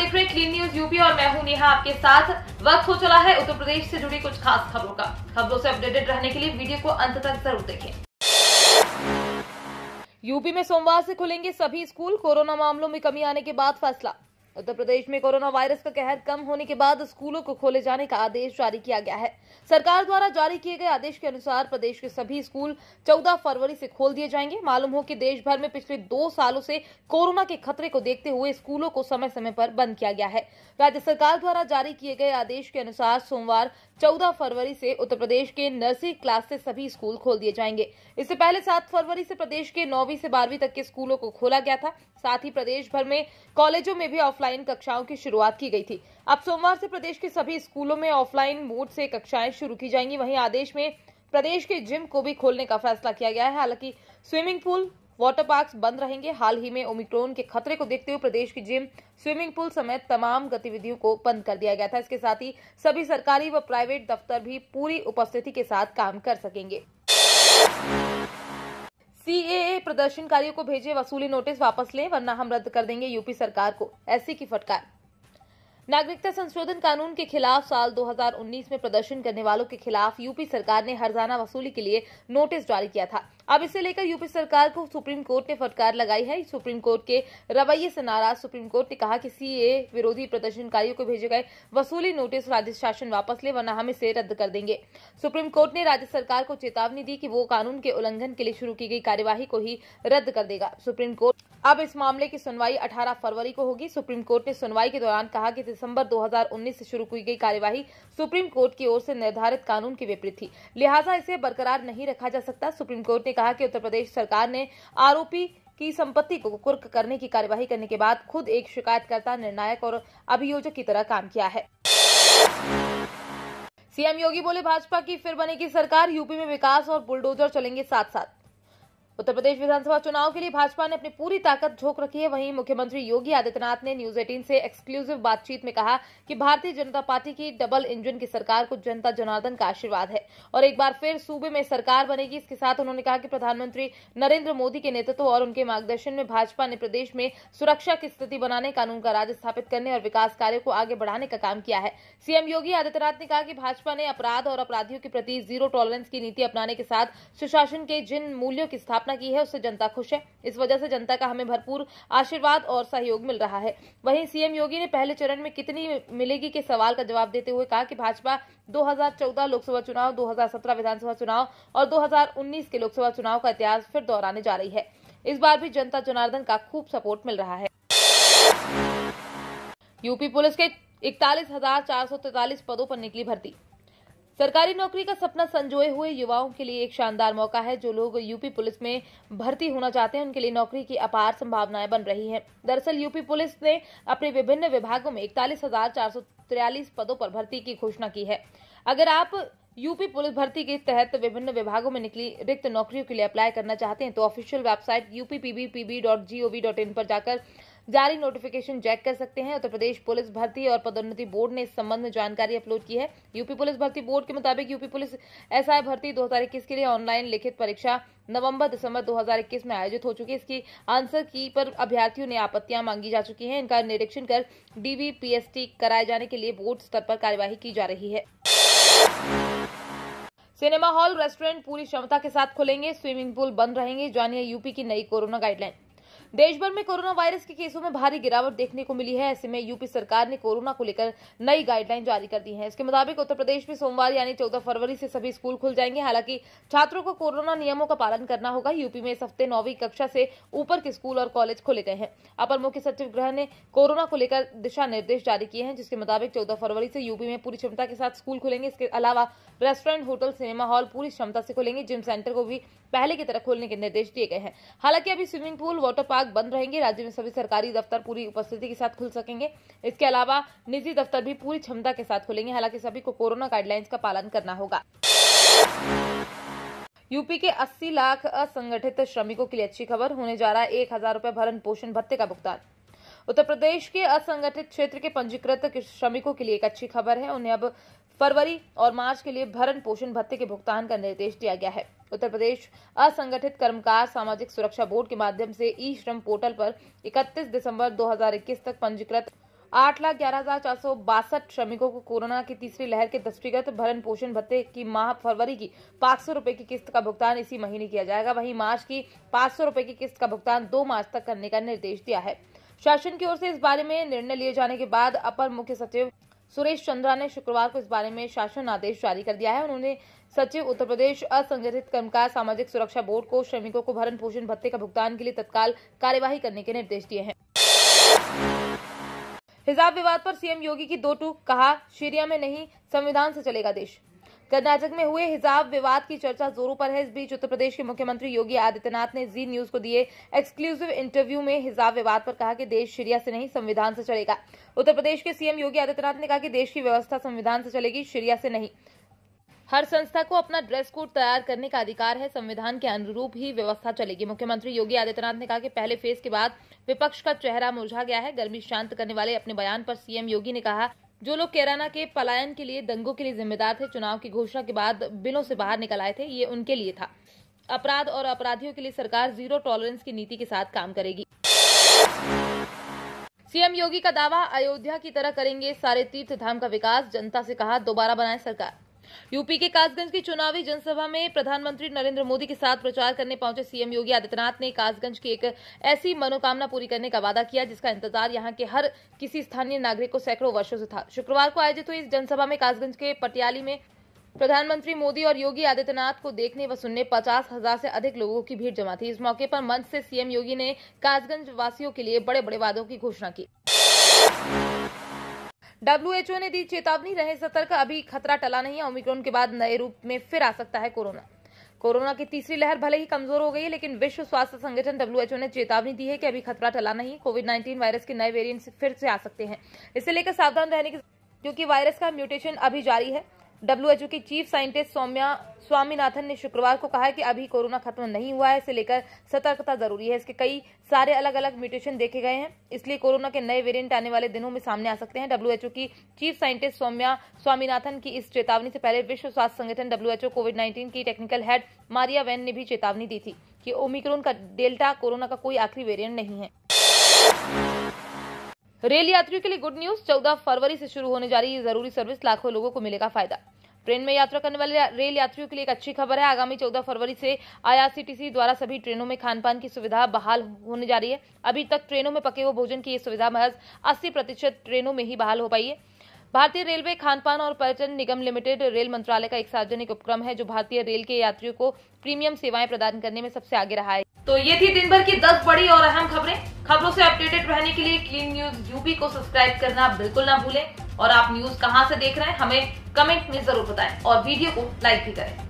देख रहे हैं क्लीन न्यूज यूपी और मैं हूं नेहा आपके साथ वक्त हो चला है उत्तर प्रदेश से जुड़ी कुछ खास खबरों का खबरों से अपडेटेड रहने के लिए वीडियो को अंत तक जरूर देखें यूपी में सोमवार से खुलेंगे सभी स्कूल कोरोना मामलों में कमी आने के बाद फैसला उत्तर प्रदेश में कोरोना वायरस का कहर कम होने के बाद स्कूलों को खोले जाने का आदेश जारी किया गया है सरकार द्वारा जारी किए गए आदेश के अनुसार प्रदेश के सभी स्कूल 14 फरवरी से खोल दिए जाएंगे मालूम हो कि देश भर में पिछले दो सालों से कोरोना के खतरे को देखते हुए स्कूलों को समय समय पर बंद किया गया है राज्य सरकार द्वारा जारी किए गए आदेश के अनुसार सोमवार चौदह फरवरी से उत्तर प्रदेश के नर्सिंग क्लास से सभी स्कूल खोल दिए जाएंगे इससे पहले सात फरवरी से प्रदेश के नौवीं से बारहवीं तक के स्कूलों को खोला गया था साथ ही प्रदेश भर में कॉलेजों में भी ऑफलाइन कक्षाओं की शुरुआत की गई थी अब सोमवार से प्रदेश के सभी स्कूलों में ऑफलाइन मोड से कक्षाएं शुरू की जाएंगी वहीं आदेश में प्रदेश के जिम को भी खोलने का फैसला किया गया है हालांकि स्विमिंग पूल वाटर पार्क बंद रहेंगे हाल ही में ओमिक्रोन के खतरे को देखते हुए प्रदेश की जिम स्विमिंग पूल समेत तमाम गतिविधियों को बंद कर दिया गया था इसके साथ ही सभी सरकारी व प्राइवेट दफ्तर भी पूरी उपस्थिति के साथ काम कर सकेंगे सीएए प्रदर्शनकारियों को भेजे वसूली नोटिस वापस लें वरना हम रद्द कर देंगे यूपी सरकार को ऐसी की फटकार नागरिकता संशोधन कानून के खिलाफ साल 2019 में प्रदर्शन करने वालों के खिलाफ यूपी सरकार ने हरजाना वसूली के लिए नोटिस जारी किया था अब इसे लेकर यूपी सरकार को सुप्रीम कोर्ट ने फटकार लगाई है सुप्रीम कोर्ट के रवैये से नाराज सुप्रीम कोर्ट ने कहा कि सीए विरोधी प्रदर्शनकारियों को भेजे गए वसूली नोटिस राज्य शासन वापस ले वरना हम इसे रद्द कर देंगे सुप्रीम कोर्ट ने राज्य सरकार को चेतावनी दी कि वो कानून के उल्लंघन के लिए शुरू की गई कार्यवाही को ही रद्द कर देगा सुप्रीम कोर्ट अब इस मामले की सुनवाई 18 फरवरी को होगी सुप्रीम कोर्ट ने सुनवाई के दौरान कहा कि दिसंबर 2019 से शुरू की गई कार्यवाही सुप्रीम कोर्ट की ओर से निर्धारित कानून के विपरीत थी लिहाजा इसे बरकरार नहीं रखा जा सकता सुप्रीम कोर्ट ने कहा कि उत्तर प्रदेश सरकार ने आरोपी की संपत्ति को कुर्क करने की कार्यवाही करने के बाद खुद एक शिकायतकर्ता निर्णायक और अभियोजक की तरह काम किया है सीएम योगी बोले भाजपा की फिर बनेगी सरकार यूपी में विकास और बुलडोजर चलेंगे साथ साथ उत्तर प्रदेश विधानसभा चुनाव के लिए भाजपा ने अपनी पूरी ताकत झोंक रखी है वहीं मुख्यमंत्री योगी आदित्यनाथ ने न्यूज एटीन से एक्सक्लूसिव बातचीत में कहा कि भारतीय जनता पार्टी की डबल इंजन की सरकार को जनता जनार्दन का आशीर्वाद है और एक बार फिर सूबे में सरकार बनेगी इसके साथ उन्होंने कहा कि प्रधानमंत्री नरेंद्र मोदी के नेतृत्व और उनके मार्गदर्शन में भाजपा ने प्रदेश में सुरक्षा की स्थिति बनाने कानून का राज स्थापित करने और विकास कार्य को आगे बढ़ाने का काम किया है सीएम योगी आदित्यनाथ ने कहा कि भाजपा ने अपराध और अपराधियों के प्रति जीरो टॉलरेंस की नीति अपनाने के साथ सुशासन के जिन मूल्यों की स्थापना स्थापना की है उससे जनता खुश है इस वजह से जनता का हमें भरपूर आशीर्वाद और सहयोग मिल रहा है वहीं सीएम योगी ने पहले चरण में कितनी मिलेगी के सवाल का जवाब देते हुए कहा कि भाजपा 2014 लोकसभा चुनाव 2017 विधानसभा चुनाव और 2019 के लोकसभा चुनाव का इतिहास फिर दोहराने जा रही है इस बार भी जनता जनार्दन का खूब सपोर्ट मिल रहा है यूपी पुलिस के इकतालीस हजार चार सौ तैतालीस पदों पर निकली भर्ती सरकारी नौकरी का सपना संजोए हुए युवाओं के लिए एक शानदार मौका है जो लोग यूपी पुलिस में भर्ती होना चाहते हैं उनके लिए नौकरी की अपार संभावनाएं बन रही हैं दरअसल यूपी पुलिस ने अपने विभिन्न विभागों में इकतालीस पदों पर भर्ती की घोषणा की है अगर आप यूपी पुलिस भर्ती के तहत विभिन्न विभागों में निकली रिक्त नौकरियों के लिए अप्लाई करना चाहते हैं तो ऑफिशियल वेबसाइट यूपी पर जाकर जारी नोटिफिकेशन चेक कर सकते हैं उत्तर प्रदेश पुलिस भर्ती और पदोन्नति बोर्ड ने इस संबंध में जानकारी अपलोड की है यूपी पुलिस भर्ती बोर्ड के मुताबिक यूपी पुलिस एसआई भर्ती दो के लिए ऑनलाइन लिखित परीक्षा नवंबर दिसंबर 2021 में आयोजित हो चुकी है इसकी आंसर की पर अभ्यर्थियों ने आपत्तियां मांगी जा चुकी हैं इनका निरीक्षण कर डीवीपीएसटी कराए जाने के लिए बोर्ड स्तर पर कार्यवाही की जा रही है सिनेमा हॉल रेस्टोरेंट पूरी क्षमता के साथ खुलेंगे स्विमिंग पूल बंद रहेंगे जानिए यूपी की नई कोरोना गाइडलाइन देश भर में कोरोना वायरस के केसों में भारी गिरावट देखने को मिली है ऐसे में यूपी सरकार ने कोरोना को लेकर नई गाइडलाइन जारी कर दी है इसके मुताबिक उत्तर प्रदेश में सोमवार यानी चौदह फरवरी से सभी स्कूल खुल जाएंगे हालांकि छात्रों को कोरोना नियमों का पालन करना होगा यूपी में इस हफ्ते नौवीं कक्षा से ऊपर के स्कूल और कॉलेज खोले गए हैं अपर मुख्य सचिव गृह ने कोरोना को लेकर दिशा निर्देश जारी किए हैं जिसके मुताबिक चौदह फरवरी से यूपी में पूरी क्षमता के साथ स्कूल खुलेंगे इसके अलावा रेस्टोरेंट होटल सिनेमा हॉल पूरी क्षमता से खुलेंगे जिम सेंटर को भी पहले की तरह खोलने के निर्देश दिए गए हैं हालांकि अभी स्विमिंग पूल वाटर पार्क बंद रहेंगे राज्य में सभी सरकारी दफ्तर पूरी उपस्थिति के साथ खुल सकेंगे इसके अलावा निजी दफ्तर भी पूरी क्षमता के साथ खुलेंगे हालांकि सभी को कोरोना गाइडलाइंस का पालन करना होगा यूपी के 80 लाख असंगठित श्रमिकों के लिए अच्छी खबर होने जा रहा है एक हजार रूपए भरण पोषण भत्ते का भुगतान उत्तर प्रदेश के असंगठित क्षेत्र के पंजीकृत श्रमिकों के लिए एक अच्छी खबर है उन्हें अब फरवरी और मार्च के लिए भरण पोषण भत्ते के भुगतान का निर्देश दिया गया है उत्तर प्रदेश असंगठित कर्मकार सामाजिक सुरक्षा बोर्ड के माध्यम से ई श्रम पोर्टल पर 31 दिसंबर 2021 तक पंजीकृत आठ लाख ग्यारह हजार चार सौ बासठ श्रमिकों को कोरोना की तीसरी लहर के दस्तीगत भरण पोषण भत्ते की माह फरवरी की पाँच सौ रूपये की किस्त का भुगतान इसी महीने किया जाएगा वहीं मार्च की पाँच सौ रूपये की किस्त का भुगतान दो मार्च तक करने का निर्देश दिया है शासन की ओर से इस बारे में निर्णय लिए जाने के बाद अपर मुख्य सचिव सुरेश चंद्रा ने शुक्रवार को इस बारे में शासन आदेश जारी कर दिया है उन्होंने सचिव उत्तर प्रदेश असंगठित कर्मकार सामाजिक सुरक्षा बोर्ड को श्रमिकों को भरण पोषण भत्ते का भुगतान के लिए तत्काल कार्यवाही करने के निर्देश दिए हैं हिजाब विवाद पर सीएम योगी की दो टूक कहा सीरिया में नहीं संविधान से चलेगा देश कर्नाटक में हुए हिजाब विवाद की चर्चा जोरों पर है इस बीच उत्तर प्रदेश के मुख्यमंत्री योगी आदित्यनाथ ने जी न्यूज को दिए एक्सक्लूसिव इंटरव्यू में हिजाब विवाद पर कहा कि देश शिरिया से नहीं संविधान से चलेगा उत्तर प्रदेश के सीएम योगी आदित्यनाथ ने कहा कि देश की व्यवस्था संविधान से चलेगी शिरिया से नहीं हर संस्था को अपना ड्रेस कोड तैयार करने का अधिकार है संविधान के अनुरूप ही व्यवस्था चलेगी मुख्यमंत्री योगी आदित्यनाथ ने कहा कि पहले फेज के बाद विपक्ष का चेहरा मुरझा गया है गर्मी शांत करने वाले अपने बयान पर सीएम योगी ने कहा जो लोग केराना के पलायन के लिए दंगों के लिए जिम्मेदार थे चुनाव की घोषणा के बाद बिलों से बाहर निकल आए थे ये उनके लिए था अपराध और अपराधियों के लिए सरकार जीरो टॉलरेंस की नीति के साथ काम करेगी सीएम योगी का दावा अयोध्या की तरह करेंगे सारे तीर्थ धाम का विकास जनता से कहा दोबारा बनाए सरकार यूपी के कासगंज की चुनावी जनसभा में प्रधानमंत्री नरेंद्र मोदी के साथ प्रचार करने पहुंचे सीएम योगी आदित्यनाथ ने कासगंज की एक ऐसी मनोकामना पूरी करने का वादा किया जिसका इंतजार यहां के हर किसी स्थानीय नागरिक को सैकड़ों वर्षों से था शुक्रवार को आयोजित हुई इस जनसभा में कासगंज के पटियाली में प्रधानमंत्री मोदी और योगी आदित्यनाथ को देखने व सुनने पचास हजार से अधिक लोगों की भीड़ जमा थी इस मौके पर मंच से सीएम योगी ने कासगंज वासियों के लिए बड़े बड़े वादों की घोषणा की डब्ल्यूएचओ ने दी चेतावनी रहे सतर्क अभी खतरा टला नहीं है ओमिक्रोन के बाद नए रूप में फिर आ सकता है कोरोना कोरोना की तीसरी लहर भले ही कमजोर हो गई है लेकिन विश्व स्वास्थ्य संगठन डब्ल्यूएचओ ने चेतावनी दी है कि अभी खतरा टला नहीं कोविड 19 वायरस के नए वेरिएंट फिर से आ सकते हैं इसे लेकर सावधान रहने की क्योंकि वायरस का म्यूटेशन अभी जारी है डब्ल्यू की चीफ साइंटिस्ट सौम्या स्वामीनाथन ने शुक्रवार को कहा कि अभी कोरोना खत्म नहीं हुआ है इसे लेकर सतर्कता जरूरी है इसके कई सारे अलग अलग म्यूटेशन देखे गए हैं इसलिए कोरोना के नए वेरिएंट आने वाले दिनों में सामने आ सकते हैं डब्ल्यूएचओ की चीफ साइंटिस्ट सौम्या स्वामीनाथन की इस चेतावनी से पहले विश्व स्वास्थ्य संगठन डब्ल्यूएचओ कोविड नाइन्टीन की टेक्निकल हेड मारिया वैन ने भी चेतावनी दी थी कि ओमिक्रोन का डेल्टा कोरोना का कोई आखिरी वेरियंट नहीं है रेल यात्रियों के लिए गुड न्यूज चौदह फरवरी से शुरू होने जा रही जरूरी सर्विस लाखों लोगों को मिलेगा फायदा ट्रेन में यात्रा करने वाले रेल यात्रियों के लिए एक अच्छी खबर है आगामी 14 फरवरी से आईआरसीटीसी द्वारा सभी ट्रेनों में खान पान की सुविधा बहाल होने जा रही है अभी तक ट्रेनों में पके हुए भोजन की ये सुविधा महज 80 प्रतिशत ट्रेनों में ही बहाल हो पाई है भारतीय रेलवे खान पान और पर्यटन निगम लिमिटेड रेल मंत्रालय का एक सार्वजनिक उपक्रम है जो भारतीय रेल के यात्रियों को प्रीमियम सेवाएं प्रदान करने में सबसे आगे रहा है तो ये थी दिन भर की दस बड़ी और अहम खबरें खबरों से अपडेटेड रहने के लिए क्लीन न्यूज यूपी को सब्सक्राइब करना बिल्कुल ना भूलें और आप न्यूज कहाँ से देख रहे हैं हमें कमेंट में जरूर बताएं और वीडियो को लाइक भी करें